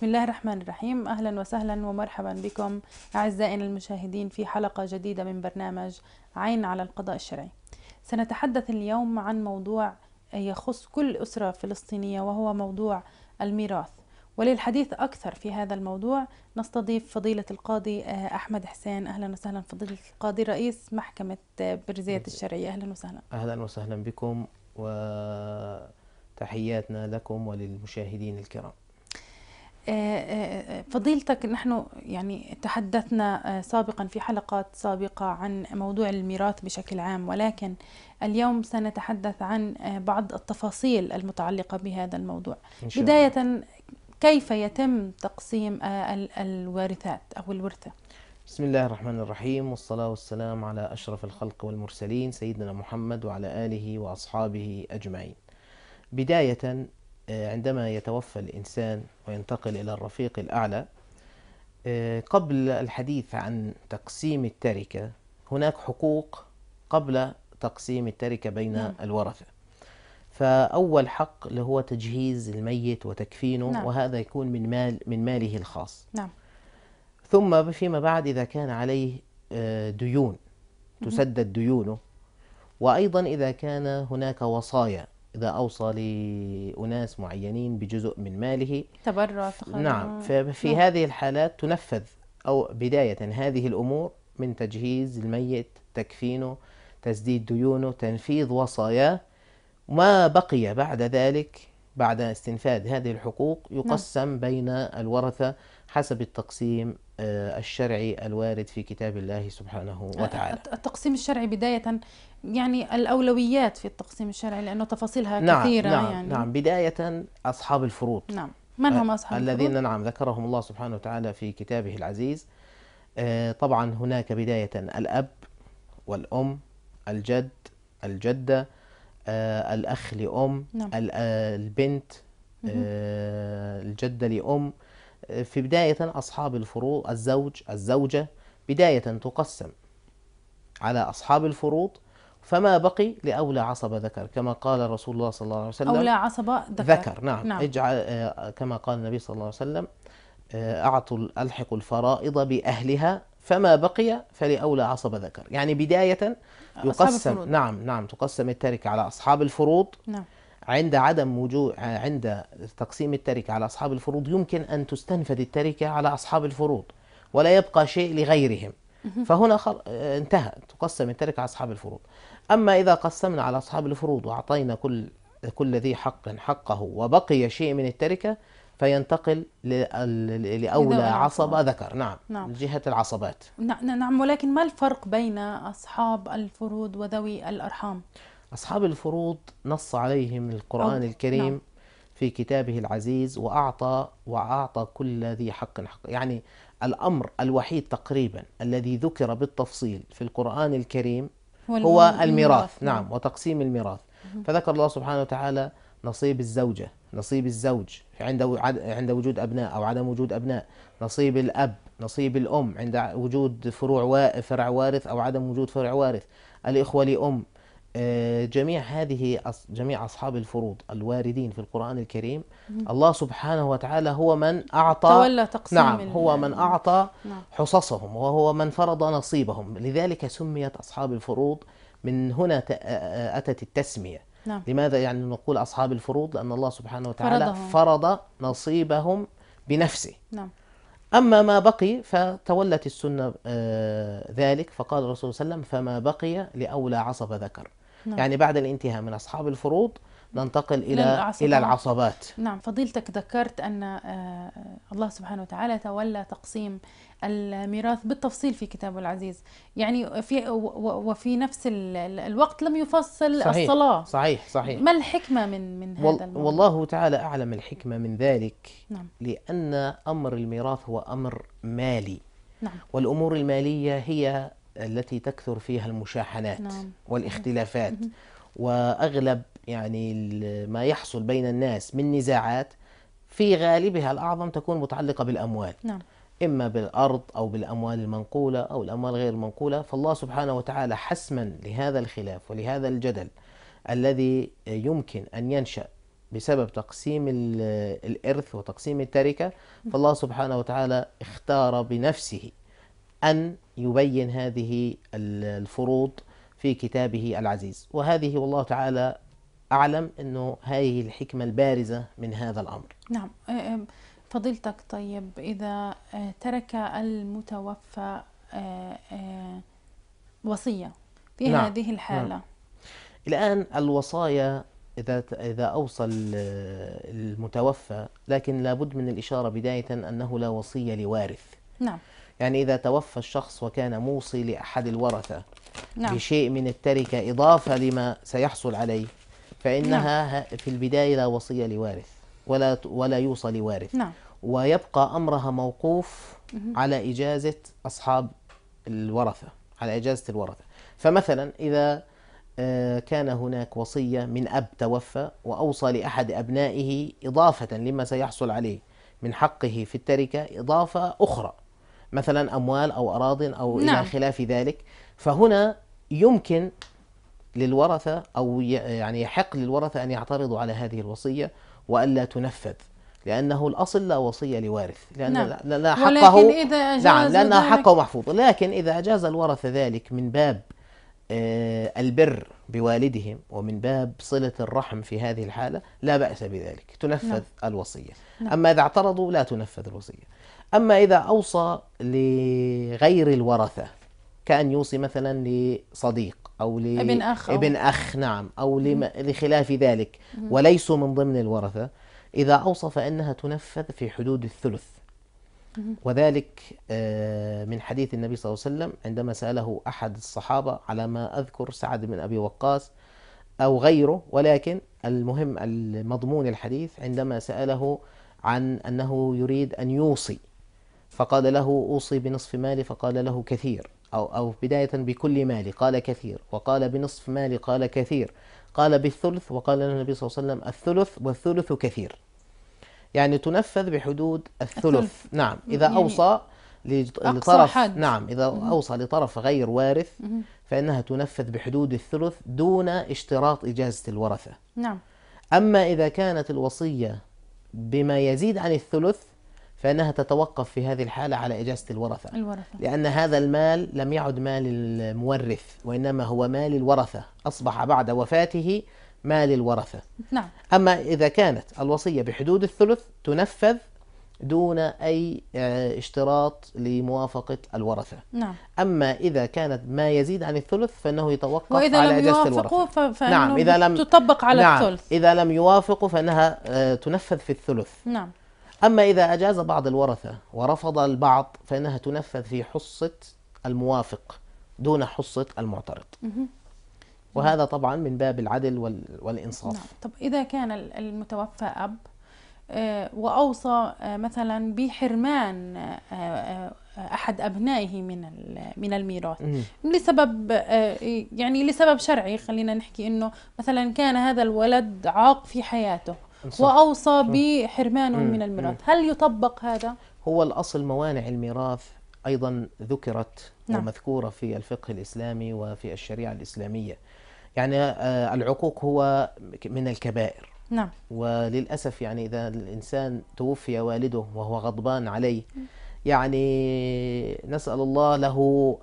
بسم الله الرحمن الرحيم اهلا وسهلا ومرحبا بكم اعزائنا المشاهدين في حلقه جديده من برنامج عين على القضاء الشرعي سنتحدث اليوم عن موضوع يخص كل اسره فلسطينيه وهو موضوع الميراث وللحديث اكثر في هذا الموضوع نستضيف فضيله القاضي آه، احمد حسين اهلا وسهلا فضيله القاضي رئيس محكمه برزيه الشرعيه اهلا وسهلا اهلا وسهلا بكم وتحياتنا لكم وللمشاهدين الكرام آه، آه، آه، فضيلتك نحن يعني تحدثنا سابقا في حلقات سابقة عن موضوع الميراث بشكل عام ولكن اليوم سنتحدث عن بعض التفاصيل المتعلقة بهذا الموضوع بداية كيف يتم تقسيم الوارثات أو الورثة بسم الله الرحمن الرحيم والصلاة والسلام على أشرف الخلق والمرسلين سيدنا محمد وعلى آله وأصحابه أجمعين بداية آه، عندما يتوفى الإنسان وينتقل إلى الرفيق الأعلى آه، قبل الحديث عن تقسيم التركة هناك حقوق قبل تقسيم التركة بين نعم. الورثة فأول حق اللي هو تجهيز الميت وتكفينه نعم. وهذا يكون من مال من ماله الخاص نعم. ثم فيما بعد إذا كان عليه آه، ديون تسدد ديونه وأيضا إذا كان هناك وصايا إذا أوصى لأناس معينين بجزء من ماله تبرع نعم ففي نعم. هذه الحالات تنفذ أو بداية هذه الأمور من تجهيز الميت تكفينه تسديد ديونه تنفيذ وصاياه ما بقي بعد ذلك بعد استنفاذ هذه الحقوق نعم. يقسم نعم. بين الورثة حسب التقسيم آه، الشرعي الوارد في كتاب الله سبحانه وتعالى التقسيم الشرعي بداية يعني الأولويات في التقسيم الشرعي لأنه تفاصيلها نعم كثيرة نعم, يعني نعم بداية أصحاب الفروض نعم من هم أصحاب الذين الفروض؟ نعم ذكرهم الله سبحانه وتعالى في كتابه العزيز آه، طبعا هناك بداية الأب والأم الجد الجدة آه، الأخ لأم نعم. البنت الجدة لأم في بداية أصحاب الفروض الزوج الزوجة بداية تقسم على أصحاب الفروض فما بقي لأولى عصبة ذكر كما قال رسول الله صلى الله عليه وسلم أولى عصبة ذكر, ذكر نعم, نعم. اجعل آه، كما قال النبي صلى الله عليه وسلم آه، أعطوا ألحقوا الفرائض بأهلها فما بقي فلأولى عصبة ذكر يعني بداية يقسم نعم نعم تقسم التركة على أصحاب الفروض نعم عند عدم وجود عند تقسيم التركة على أصحاب الفروض يمكن أن تستنفذ التركة على أصحاب الفروض ولا يبقى شيء لغيرهم فهنا خل... انتهى تقسم التركة على أصحاب الفروض أما إذا قسمنا على أصحاب الفروض وأعطينا كل كل ذي حق حقه وبقي شيء من التركة فينتقل لأولى عصبة ذكر نعم, نعم. جهة العصبات نعم،, نعم ولكن ما الفرق بين أصحاب الفروض وذوي الأرحام؟ أصحاب الفروض نص عليهم القرآن الكريم نعم. في كتابه العزيز وأعطى وأعطى كل ذي حق حق يعني الأمر الوحيد تقريبا الذي ذكر بالتفصيل في القرآن الكريم هو الميراث نعم وتقسيم الميراث فذكر الله سبحانه وتعالى نصيب الزوجة نصيب الزوج عند عند وجود أبناء أو عدم وجود أبناء نصيب الأب نصيب الأم عند وجود فروع فرع وارث أو عدم وجود فرع وارث الإخوة لأم آه، جميع هذه جميع أصحاب الفروض الواردين في القرآن الكريم الله سبحانه وتعالى هو من أعطى تولى تقسيم نعم هو من أعطى نعم حصصهم وهو من فرض نصيبهم لذلك سميت أصحاب الفروض من هنا آه، آه، أتت التسمية نعم لماذا يعني نقول أصحاب الفروض لأن الله سبحانه وتعالى فرضهم. فرض نصيبهم بنفسه نعم أما ما بقي فتولت السنة ذلك فقال الرسول صلى الله عليه وسلم فما بقي لأولى عصب ذكر نعم. يعني بعد الانتهاء من أصحاب الفروض ننتقل إلى إلى العصبات نعم فضيلتك ذكرت أن آه، الله سبحانه وتعالى تولى تقسيم الميراث بالتفصيل في كتابه العزيز يعني في وفي نفس الوقت لم يفصل صحيح الصلاة صحيح صحيح ما الحكمة من من هذا الموضوع؟ والله تعالى أعلم الحكمة من ذلك نعم. لأن أمر الميراث هو أمر مالي نعم. والأمور المالية هي التي تكثر فيها المشاحنات نعم. والاختلافات مم. واغلب يعني ما يحصل بين الناس من نزاعات في غالبها الاعظم تكون متعلقه بالاموال نعم. اما بالارض او بالاموال المنقوله او الاموال غير المنقوله فالله سبحانه وتعالى حسما لهذا الخلاف ولهذا الجدل الذي يمكن ان ينشا بسبب تقسيم الارث وتقسيم التركه فالله سبحانه وتعالى اختار بنفسه أن يبين هذه الفروض في كتابه العزيز وهذه والله تعالى أعلم أنه هذه الحكمة البارزة من هذا الأمر نعم فضيلتك طيب إذا ترك المتوفى وصية في نعم. هذه الحالة نعم. الآن الوصايا إذا إذا أوصى المتوفى لكن لابد من الإشارة بداية أنه لا وصية لوارث نعم يعني إذا توفى الشخص وكان موصي لأحد الورثة نعم. بشيء من التركة إضافة لما سيحصل عليه فإنها نعم. في البداية لا وصية لوارث ولا ولا يوصى لوارث نعم. ويبقى أمرها موقوف مه. على إجازة أصحاب الورثة على إجازة الورثة فمثلا إذا آه، كان هناك وصية من أب توفى وأوصى لأحد أبنائه إضافة لما سيحصل عليه من حقه في التركة إضافة أخرى مثلا أموال أو أراض أو نعم. إلى خلاف ذلك فهنا يمكن للورثة أو يعني يحق للورثة أن يعترضوا على هذه الوصية وألا تنفذ لأنه الأصل لا وصية لوارث لأن نعم. لا حقه ولكن إذا أجاز نعم لأن حقه محفوظ لكن إذا أجاز الورثة ذلك من باب آه، البر بوالدهم ومن باب صلة الرحم في هذه الحالة لا بأس بذلك تنفذ نعم. الوصية نعم. أما إذا اعترضوا لا تنفذ الوصية أما إذا أوصى لغير الورثة كأن يوصي مثلا لصديق أو لابن أخ, أو ابن أخ نعم أو مم. لخلاف ذلك وليس وليسوا من ضمن الورثة إذا أوصى فإنها تنفذ في حدود الثلث وذلك آه، من حديث النبي صلى الله عليه وسلم عندما سأله أحد الصحابة على ما أذكر سعد بن أبي وقاص أو غيره ولكن المهم المضمون الحديث عندما سأله عن أنه يريد أن يوصي فقال له أوصي بنصف مالي فقال له كثير أو أو بداية بكل مالي قال كثير وقال بنصف مالي قال كثير قال بالثلث وقال له النبي صلى الله عليه وسلم الثلث والثلث كثير يعني تنفذ بحدود الثلث, الثلث. نعم إذا يعني أوصى لطرف حد. نعم إذا أوصى لطرف غير وارث فإنها تنفذ بحدود الثلث دون اشتراط إجازة الورثة نعم أما إذا كانت الوصية بما يزيد عن الثلث فإنها تتوقف في هذه الحالة على إجازة الورثة, الورثة. لأن هذا المال لم يعد مال المورث وإنما هو مال الورثة أصبح بعد وفاته مال الورثة نعم. أما إذا كانت الوصية بحدود الثلث تنفذ دون أي آه، اشتراط لموافقة الورثة نعم. أما إذا كانت ما يزيد عن الثلث فإنه يتوقف وإذا على لم إجازة الورثة فإنه نعم إذا لم تطبق على نعم. الثلث إذا لم يوافقوا فإنها آه، تنفذ في الثلث نعم أما إذا أجاز بعض الورثة ورفض البعض فإنها تنفذ في حصة الموافق دون حصة المعترض وهذا طبعا من باب العدل والإنصاف نعم. طب إذا كان المتوفى أب آه، وأوصى آه، مثلا بحرمان آه، أحد أبنائه من من الميراث لسبب يعني لسبب شرعي خلينا نحكي إنه مثلا كان هذا الولد عاق في حياته وأوصى بحرمانه من الميراث هل يطبق هذا؟ هو الأصل موانع الميراث أيضا ذكرت نعم. ومذكورة في الفقه الإسلامي وفي الشريعة الإسلامية يعني آه، العقوق هو من الكبائر نعم وللأسف يعني إذا الإنسان توفي والده وهو غضبان عليه يعني نسأل الله له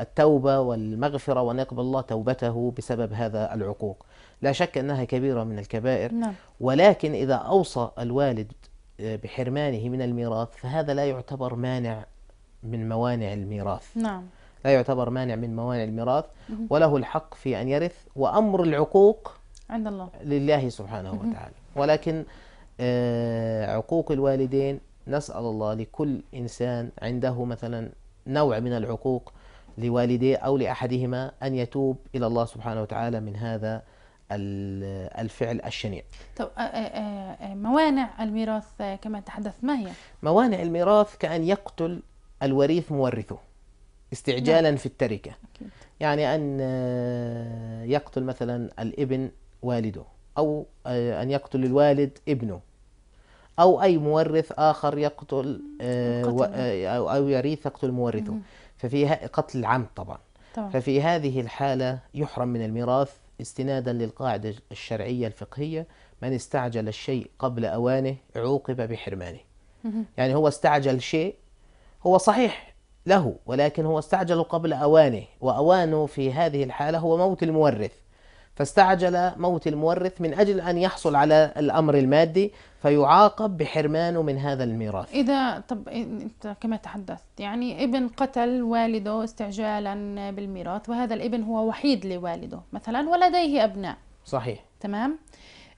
التوبة والمغفرة وأن يقبل الله توبته بسبب هذا العقوق لا شك أنها كبيرة من الكبائر نعم. ولكن إذا أوصى الوالد آه، بحرمانه من الميراث فهذا لا يعتبر مانع من موانع الميراث نعم لا يعتبر مانع من موانع الميراث وله الحق في أن يرث وأمر العقوق عند الله لله سبحانه وتعالى ولكن آه، عقوق الوالدين نسأل الله لكل إنسان عنده مثلا نوع من العقوق لوالديه أو لأحدهما أن يتوب إلى الله سبحانه وتعالى من هذا الفعل الشنيع طب آه، آه، موانع الميراث كما تحدث ما هي؟ موانع الميراث كأن يقتل الوريث مورثه استعجالا نعم. في التركة يعني أن آه، يقتل مثلا الابن والده أو آه، أن يقتل الوالد ابنه أو أي مورث آخر يقتل آه، أو يريث يقتل مورثه ففي قتل العمد طبعا طبعا. ففي هذه الحالة يحرم من الميراث استنادا للقاعدة الشرعية الفقهية من استعجل الشيء قبل أوانه عوقب بحرمانه يعني هو استعجل شيء هو صحيح له ولكن هو استعجل قبل أوانه وأوانه في هذه الحالة هو موت المورث فاستعجل موت المورث من أجل أن يحصل على الأمر المادي فيعاقب بحرمانه من هذا الميراث إذا طب أنت كما تحدثت يعني ابن قتل والده استعجالا بالميراث وهذا الابن هو وحيد لوالده مثلا ولديه أبناء صحيح تمام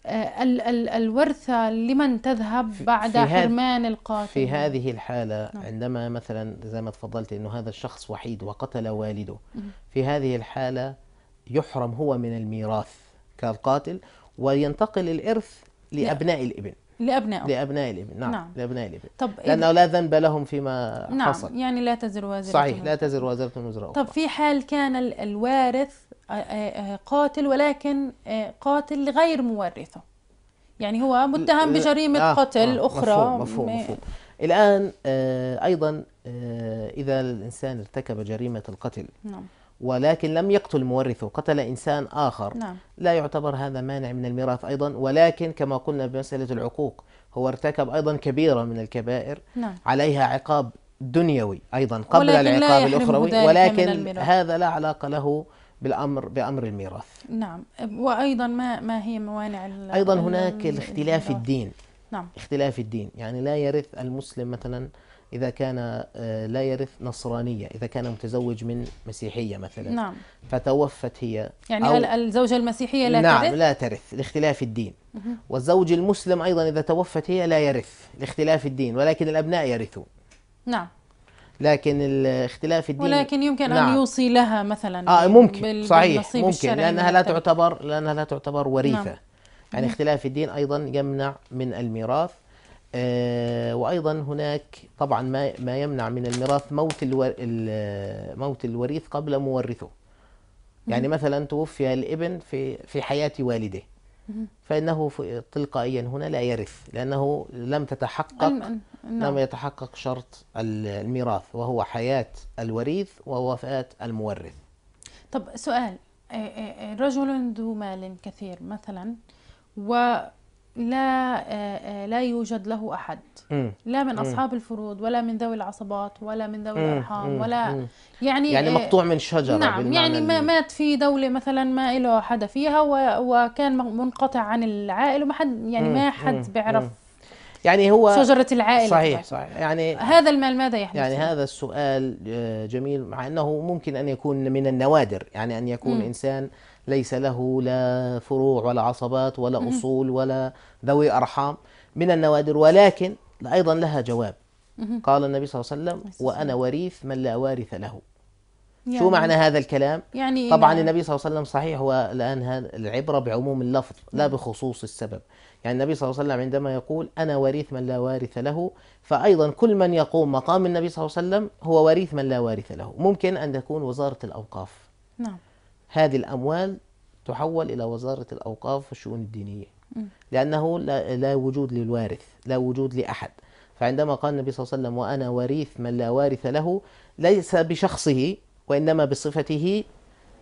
آه، ال ال الورثة لمن تذهب بعد حرمان القاتل في هذه الحالة نعم. عندما مثلا زي ما تفضلت أنه هذا الشخص وحيد وقتل والده في هذه الحالة يحرم هو من الميراث كالقاتل وينتقل الإرث لأبناء الابن لأبنائه لأبناء الابن نعم, نعم. لأبناء الابن طب لأنه لا ذنب لهم فيما نعم. حصل يعني لا تزر وازرة صحيح لا تزر وازرة وزر أخرى طب في حال كان الوارث آه، آه، آه، قاتل ولكن قاتل لغير مورثه يعني هو متهم بجريمة آه قتل آه أخرى مفهوم مفهوم, مفهوم. الآن آه أيضا آه إذا الإنسان ارتكب جريمة القتل نعم ولكن لم يقتل مورثه قتل إنسان آخر نعم. لا يعتبر هذا مانع من الميراث أيضا ولكن كما قلنا بمسألة العقوق هو ارتكب أيضا كبيرة من الكبائر نعم. عليها عقاب دنيوي أيضا قبل العقاب الأخروي ولكن هذا لا علاقة له بالامر بامر الميراث. نعم، وايضا ما ما هي موانع ايضا هناك الاختلاف الدين. نعم. اختلاف الدين، يعني لا يرث المسلم مثلا إذا كان آه، لا يرث نصرانية إذا كان متزوج من مسيحية مثلا نعم. فتوفت هي يعني أو الزوجة المسيحية لا نعم ترث؟ لا ترث لاختلاف الدين والزوج المسلم أيضا إذا توفت هي لا يرث لاختلاف الدين ولكن الأبناء يرثون نعم لكن الاختلاف الدين ولكن يمكن نعم. ان يوصي لها مثلا اه ممكن صحيح ممكن لانها لا تعتبر لانها لا تعتبر وريثه نعم. يعني اختلاف الدين ايضا يمنع من الميراث آه، وايضا هناك طبعا ما ما يمنع من الميراث موت الور موت الوريث قبل مورثه يعني مثلا توفي الابن في في حياه والده فانه تلقائيا هنا لا يرث لانه لم تتحقق نعم. لم يتحقق شرط الميراث وهو حياه الوريث ووفاه المورث طب سؤال آه، آه، رجل ذو مال كثير مثلا و لا آه، آه، لا يوجد له احد لا من اصحاب الفروض ولا من ذوي العصبات ولا من ذوي الارحام ولا يعني يعني آه، مقطوع من شجره نعم يعني ما مات في دوله مثلا ما له حدا فيها وكان منقطع عن العائله وما حد يعني ما حد بيعرف يعني هو شجرة العائلة صحيح صحيح يعني هذا المال ماذا يحدث؟ يعني هذا السؤال جميل مع أنه ممكن أن يكون من النوادر يعني أن يكون م. إنسان ليس له لا فروع ولا عصبات ولا أصول ولا ذوي أرحام من النوادر ولكن أيضا لها جواب قال النبي صلى الله عليه وسلم وأنا وريث من لا وارث له يعني شو معنى هذا الكلام؟ يعني طبعا يعني النبي صلى الله عليه وسلم صحيح هو الآن العبرة بعموم اللفظ لا نعم. بخصوص السبب يعني النبي صلى الله عليه وسلم عندما يقول أنا وريث من لا وارث له فأيضا كل من يقوم مقام النبي صلى الله عليه وسلم هو وريث من لا وارث له ممكن أن تكون وزارة الأوقاف نعم هذه الأموال تحول إلى وزارة الأوقاف والشؤون الدينية لأنه لا, وجود للوارث لا وجود لأحد فعندما قال النبي صلى الله عليه وسلم وأنا وريث من لا وارث له ليس بشخصه وإنما بصفته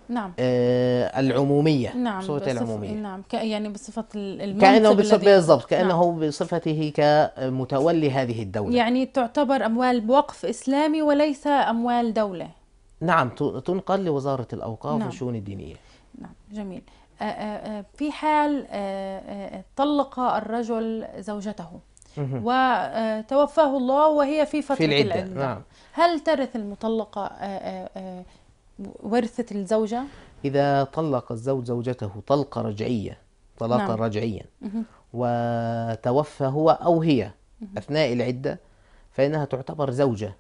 نعم آه العمومية نعم بصفته العمومية نعم يعني بصفة المنصب كأنه نعم. بالضبط كأنه نعم. بصفته كمتولي هذه الدولة يعني تعتبر أموال بوقف إسلامي وليس أموال دولة نعم تنقل لوزارة الأوقاف نعم. والشؤون الدينية نعم جميل آه، آه، آه، في حال طلق الرجل زوجته وتوفاه الله وهي في فترة في العدة, العدة. نعم. هل ترث المطلقة ورثة الزوجة؟ إذا طلق الزوج زوجته طلقة رجعية طلاقا نعم. رجعيا وتوفى هو أو هي أثناء العدة فإنها تعتبر زوجة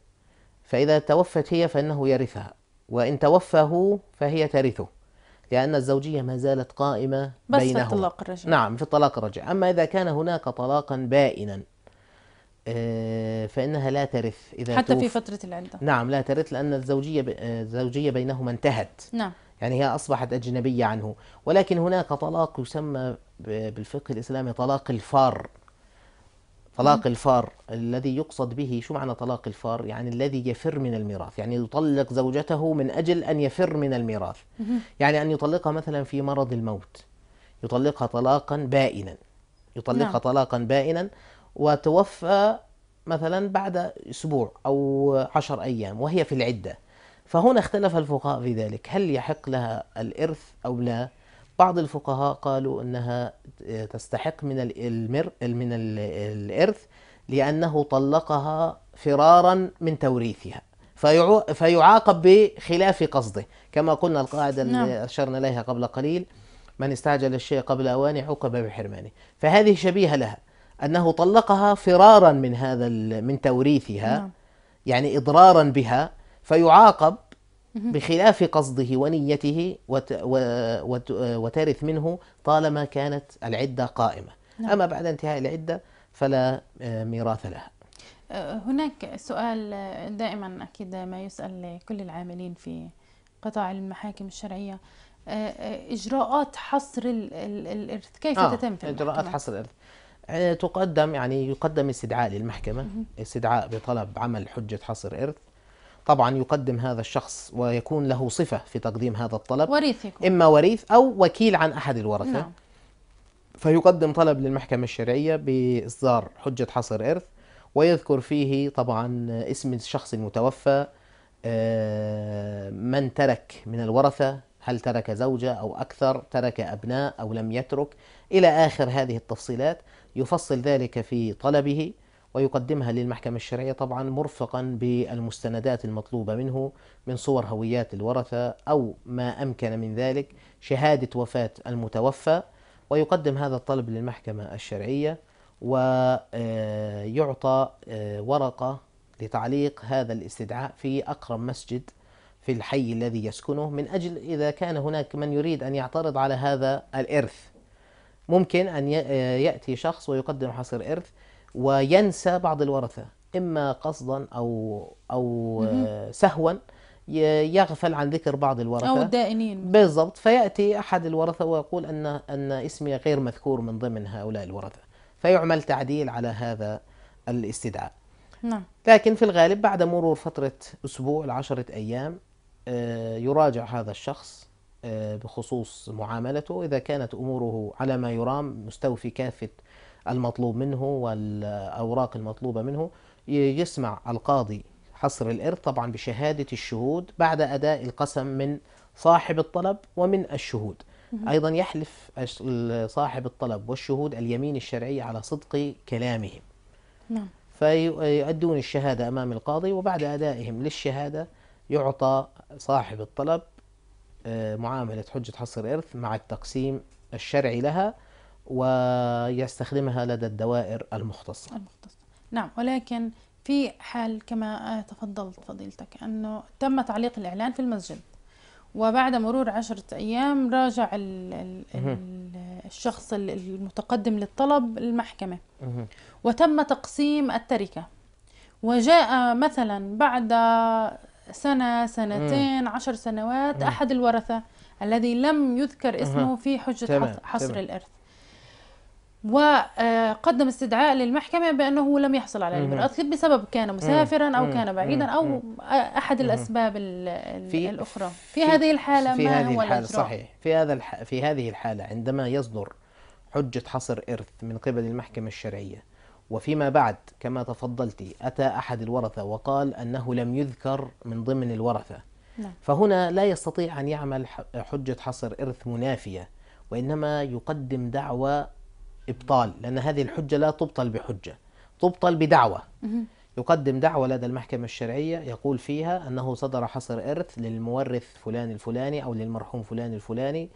فإذا توفت هي فإنه يرثها وإن توفى هو فهي ترثه لأن الزوجية ما زالت قائمة بس بس في الطلاق الرجعي نعم في الطلاق الرجعي أما إذا كان هناك طلاقا بائنا آه، فإنها لا ترث إذا حتى في فترة العدة نعم لا ترث لأن الزوجية آه، الزوجية بينهما انتهت نعم يعني هي أصبحت أجنبية عنه ولكن هناك طلاق يسمى بالفقه الإسلامي طلاق الفار طلاق الفار الذي يقصد به شو معنى طلاق الفار يعني الذي يفر من الميراث يعني يطلق زوجته من أجل أن يفر من الميراث يعني أن يطلقها مثلا في مرض الموت يطلقها طلاقا بائنا يطلقها نعم. طلاقا بائنا وتوفى مثلا بعد أسبوع أو عشر أيام وهي في العدة فهنا اختلف الفقهاء في ذلك هل يحق لها الإرث أو لا بعض الفقهاء قالوا انها تستحق من المر من الارث لانه طلقها فرارا من توريثها فيعاقب بخلاف قصده كما قلنا القاعده اللي نعم. اشرنا اليها قبل قليل من استعجل الشيء قبل اوانه عوقب بحرمانه فهذه شبيهه لها انه طلقها فرارا من هذا من توريثها نعم. يعني اضرارا بها فيعاقب بخلاف قصده ونيته وت وت وترث منه طالما كانت العدة قائمة نعم. أما بعد انتهاء العدة فلا آه، ميراث لها آه، هناك سؤال آه، دائما أكيد ما يسأل كل العاملين في قطاع المحاكم الشرعية إجراءات حصر الإرث كيف آه تتم في إجراءات حصر الإرث تقدم يعني يقدم استدعاء للمحكمة استدعاء بطلب عمل حجة حصر إرث طبعا يقدم هذا الشخص ويكون له صفة في تقديم هذا الطلب وريث يكون. إما وريث أو وكيل عن أحد الورثة نعم. فيقدم طلب للمحكمة الشرعية بإصدار حجة حصر إرث ويذكر فيه طبعا اسم الشخص المتوفى آه، من ترك من الورثة هل ترك زوجة أو أكثر ترك أبناء أو لم يترك إلى آخر هذه التفصيلات يفصل ذلك في طلبه ويقدمها للمحكمة الشرعية طبعا مرفقا بالمستندات المطلوبة منه من صور هويات الورثة أو ما أمكن من ذلك شهادة وفاة المتوفى ويقدم هذا الطلب للمحكمة الشرعية ويعطى آه، ورقة لتعليق هذا الاستدعاء في أقرب مسجد في الحي الذي يسكنه من أجل إذا كان هناك من يريد أن يعترض على هذا الإرث ممكن أن آه، يأتي شخص ويقدم حصر إرث وينسى بعض الورثة إما قصدا أو أو سهوا يغفل عن ذكر بعض الورثة أو الدائنين بالضبط فيأتي أحد الورثة ويقول أن أن اسمي غير مذكور من ضمن هؤلاء الورثة فيعمل تعديل على هذا الاستدعاء نعم. لكن في الغالب بعد مرور فترة أسبوع لعشرة أيام آه، يراجع هذا الشخص آه، بخصوص معاملته إذا كانت أموره على ما يرام مستوفي كافة المطلوب منه والأوراق المطلوبة منه يسمع القاضي حصر الإرث طبعا بشهادة الشهود بعد أداء القسم من صاحب الطلب ومن الشهود أيضا يحلف صاحب الطلب والشهود اليمين الشرعية على صدق كلامهم نعم فيؤدون الشهادة أمام القاضي وبعد أدائهم للشهادة يعطى صاحب الطلب آه، معاملة حجة حصر إرث مع التقسيم الشرعي لها ويستخدمها لدى الدوائر المختصة المختصة نعم ولكن في حال كما تفضلت فضيلتك أنه تم تعليق الإعلان في المسجد وبعد مرور عشرة أيام راجع الـ الـ الشخص المتقدم للطلب المحكمة وتم تقسيم التركة وجاء مثلا بعد سنة سنتين عشر سنوات أحد الورثة الذي لم يذكر اسمه في حجة حصر الإرث وقدم استدعاء للمحكمة بأنه لم يحصل على البرئات بسبب كان مسافرا أو كان بعيدا أو أحد الأسباب في الأخرى في, هذه الحالة في ما هذه هو الحالة صحيح في هذا في هذه الحالة عندما يصدر حجة حصر إرث من قبل المحكمة الشرعية وفيما بعد كما تفضلت أتى أحد الورثة وقال أنه لم يذكر من ضمن الورثة نعم. فهنا لا يستطيع أن يعمل حجة حصر إرث منافية وإنما يقدم دعوى إبطال لأن هذه الحجة لا تبطل بحجة تبطل بدعوة يقدم دعوة لدى المحكمة الشرعية يقول فيها أنه صدر حصر إرث للمورث فلان الفلاني أو للمرحوم فلان الفلاني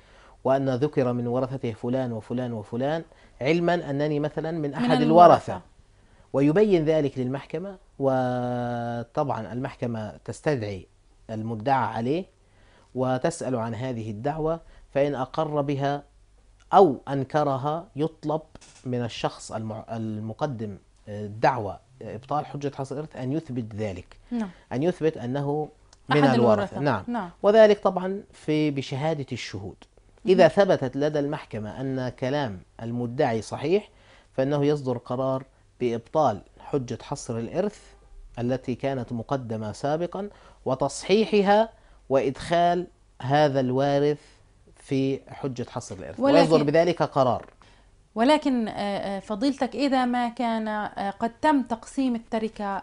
وأن ذكر من ورثته فلان وفلان وفلان علما أنني مثلا من أحد من الورثة ويبين ذلك للمحكمة وطبعا المحكمة تستدعي المدعى عليه وتسأل عن هذه الدعوة فإن أقر بها أو أنكرها يطلب من الشخص المقدم الدعوة آه، آه، إبطال حجة حصر الإرث أن يثبت ذلك نعم. أن يثبت أنه من الورثة نعم. نعم وذلك طبعا في بشهادة الشهود إذا مم. ثبتت لدى المحكمة أن كلام المدعي صحيح فإنه يصدر قرار بإبطال حجة حصر الإرث التي كانت مقدمة سابقا وتصحيحها وإدخال هذا الوارث في حجة حصر الإرث ويصدر بذلك قرار ولكن آه، آه، فضيلتك إذا ما كان آه، قد تم تقسيم التركة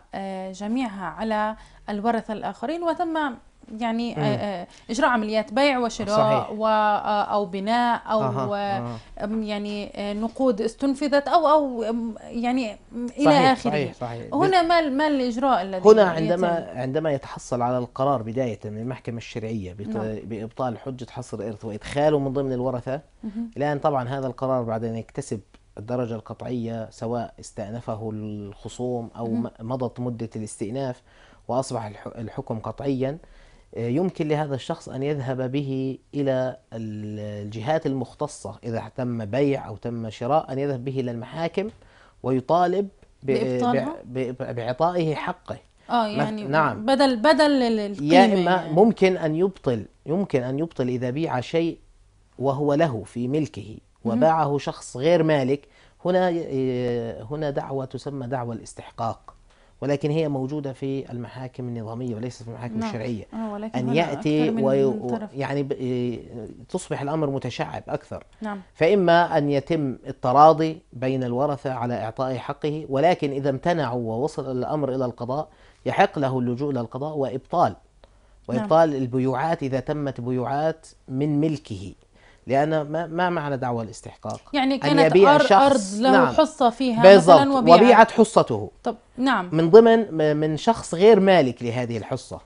جميعها على الورثة الآخرين وتم يعني آه، مم. آه، اجراء عمليات بيع وشراء صحيح. و آه، او بناء او أه. يعني، أه. يعني نقود استنفذت او او يعني الى صحيح. اخره صحيح. صحيح. هنا ما ما الاجراء الذي هنا عندما يتم. عندما يتحصل على القرار بدايه من المحكمه الشرعيه نعم. بابطال حجه حصر الارث وادخاله من ضمن الورثه مم. الان طبعا هذا القرار بعد ان يكتسب الدرجة القطعية سواء استأنفه الخصوم أو مضت مدة الاستئناف وأصبح الحكم قطعيا يمكن لهذا الشخص أن يذهب به إلى الجهات المختصة إذا تم بيع أو تم شراء أن يذهب به إلى المحاكم ويطالب بإعطائه حقه اه يعني نعم بدل بدل القيمه يا اما يعني. ممكن ان يبطل يمكن ان يبطل اذا بيع شيء وهو له في ملكه وباعه شخص غير مالك هنا هنا دعوه تسمى دعوه الاستحقاق ولكن هي موجوده في المحاكم النظاميه وليست في المحاكم نعم. الشرعيه آه، ولكن ان ياتي ويعني وي... يعني آه، تصبح الامر متشعب اكثر نعم. فاما ان يتم التراضي بين الورثه على اعطاء حقه ولكن اذا امتنعوا ووصل الامر الى القضاء يحق له اللجوء الى القضاء وابطال نعم. وابطال نعم. البيوعات اذا تمت بيوعات من ملكه لان ما, ما معنى دعوى الاستحقاق يعني كانت أر شخص أرض له نعم حصه فيها مثلا وبيعت, وبيعت حصته طب نعم من ضمن من شخص غير مالك لهذه الحصه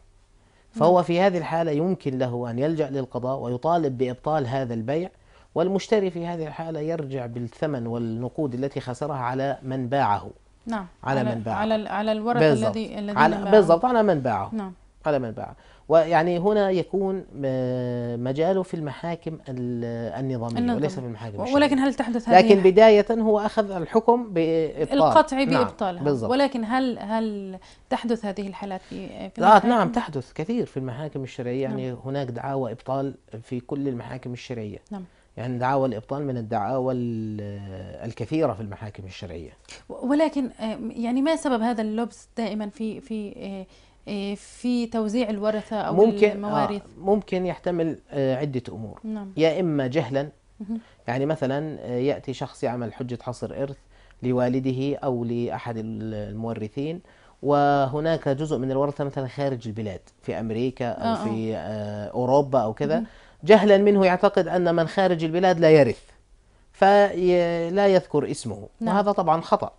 فهو نعم. في هذه الحاله يمكن له ان يلجا للقضاء ويطالب بابطال هذا البيع والمشتري في هذه الحاله يرجع بالثمن والنقود التي خسرها على من باعه نعم على, على من باعه على على الورق الذي الذي بالضبط على من باعه نعم على من باعه ويعني هنا يكون آه، مجاله في المحاكم النظاميه النظام. وليس في المحاكم الشرعيه ولكن هل تحدث هذه لكن بدايه هو اخذ الحكم بابطال القطعي نعم بابطالها بالضبط. ولكن هل هل تحدث هذه الحالات في, في آه نعم تحدث كثير في المحاكم الشرعيه يعني نعم. يعني هناك دعاوى ابطال في كل المحاكم الشرعيه نعم يعني دعاوى الابطال من الدعاوى الكثيره في المحاكم الشرعيه ولكن آه، يعني ما سبب هذا اللبس دائما في في آه، إيه، في توزيع الورثة أو ممكن آه، المواريث آه ممكن يحتمل آه، عدة أمور نعم. يا إما جهلا يعني مثلا آه، يأتي شخص يعمل حجة حصر إرث لوالده أو لأحد المورثين وهناك جزء من الورثة مثلا خارج البلاد في أمريكا أو آه في أوروبا أو كذا جهلا منه يعتقد أن من خارج البلاد لا يرث فلا يذكر اسمه نعم. وهذا طبعا خطأ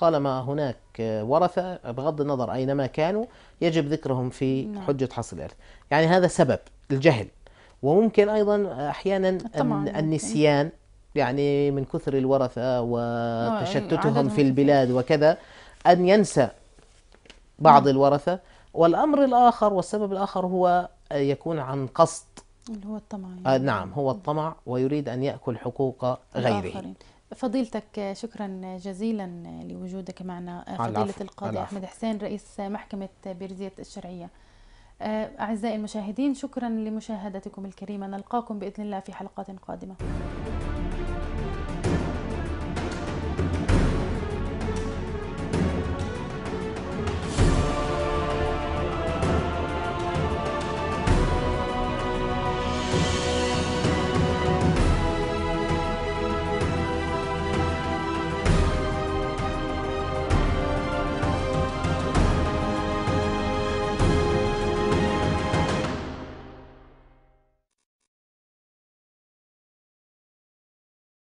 طالما هناك ورثة بغض النظر أينما كانوا يجب ذكرهم في نعم. حجة حصر الإرث يعني هذا سبب الجهل وممكن أيضا أحيانا طبعاً. إيه. النسيان يعني من كثر الورثة وتشتتهم في البلاد وكذا أن ينسى بعض نعم. الورثة والأمر الآخر والسبب الآخر هو يكون عن قصد اللي هو الطمع يعني. آه نعم هو الطمع ويريد أن يأكل حقوق غيره الآخرين. فضيلتك آه، شكرا جزيلا آه، لوجودك معنا آه، فضيلة القاضي العفو. أحمد حسين رئيس محكمة بيرزية الشرعية أعزائي المشاهدين شكرا لمشاهدتكم الكريمة نلقاكم بإذن الله في حلقات قادمة